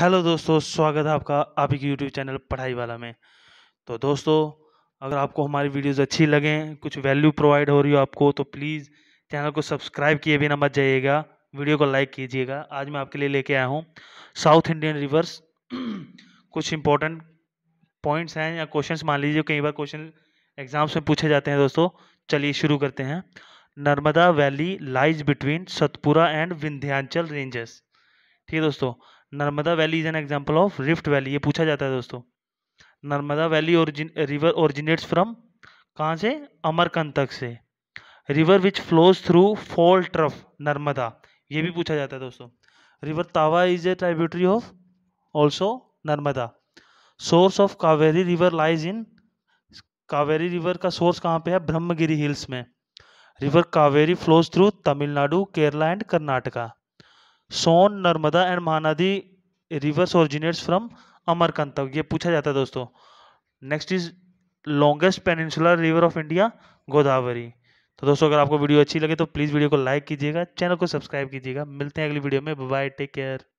hello दोस्तों स्वागत है आपका आप ही यूट्यूब चैनल पढ़ाई वाला में तो दोस्तों अगर आपको हमारी वीडियोस अच्छी लगें कुछ वैल्यू प्रोवाइड हो रही हो आपको तो प्लीज़ चैनल को सब्सक्राइब किए बिना मत जाइएगा वीडियो को लाइक कीजिएगा आज मैं आपके लिए लेके आया हूँ साउथ इंडियन रिवर्स कुछ इंपॉर्टेंट पॉइंट्स हैं या क्वेश्चन मान लीजिए कई बार क्वेश्चन एग्जाम्स में पूछे जाते हैं दोस्तों चलिए शुरू करते हैं Narmada valley lies between Satpura and Vindhyachal ranges ठीक है दोस्तों Narmada valley is an example of rift valley ये पूछा जाता है दोस्तों Narmada valley origin river originates from कहाँ से अमरकंद तक से river which flows through fall trough Narmada ये भी पूछा जाता है दोस्तों river Tawa is a tributary of also Narmada source of Kaveri river lies in Kaveri river का सोर्स कहाँ पे है ब्रह्मगिरी हिल्स में river Kaveri flows through Tamil Nadu Kerala and Karnataka Son Narmada and Mahanadi rivers originates from Amarkantak ये पूछा जाता है दोस्तों next is longest peninsular river of India Godavari तो दोस्तों अगर आपको वीडियो अच्छी लगे तो प्लीज़ वीडियो को लाइक कीजिएगा चैनल को सब्सक्राइब कीजिएगा मिलते हैं अगली वीडियो में बाय टेक केयर